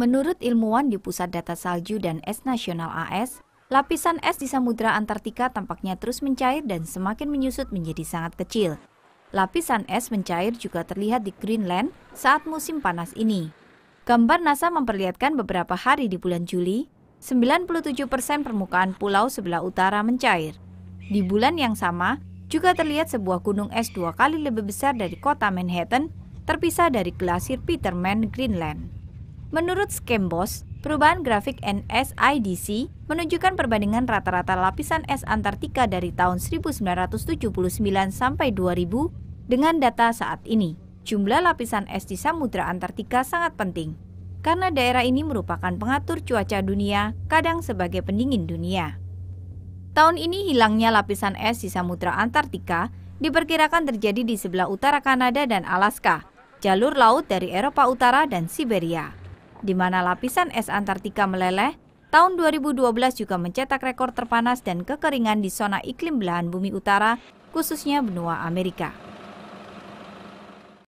Menurut ilmuwan di Pusat Data Salju dan Es Nasional AS, lapisan es di Samudra Antartika tampaknya terus mencair dan semakin menyusut menjadi sangat kecil. Lapisan es mencair juga terlihat di Greenland saat musim panas ini. Gambar NASA memperlihatkan beberapa hari di bulan Juli, 97 persen permukaan pulau sebelah utara mencair. Di bulan yang sama, juga terlihat sebuah gunung es dua kali lebih besar dari kota Manhattan, terpisah dari glasir Peterman, Greenland. Menurut Skembos, perubahan grafik NSIDC menunjukkan perbandingan rata-rata lapisan es Antartika dari tahun 1979 sampai 2000 dengan data saat ini. Jumlah lapisan es di Samudra Antartika sangat penting karena daerah ini merupakan pengatur cuaca dunia, kadang sebagai pendingin dunia. Tahun ini hilangnya lapisan es di Samudra Antartika diperkirakan terjadi di sebelah utara Kanada dan Alaska, jalur laut dari Eropa Utara dan Siberia di mana lapisan es Antartika meleleh, tahun 2012 juga mencetak rekor terpanas dan kekeringan di zona iklim belahan bumi utara, khususnya benua Amerika.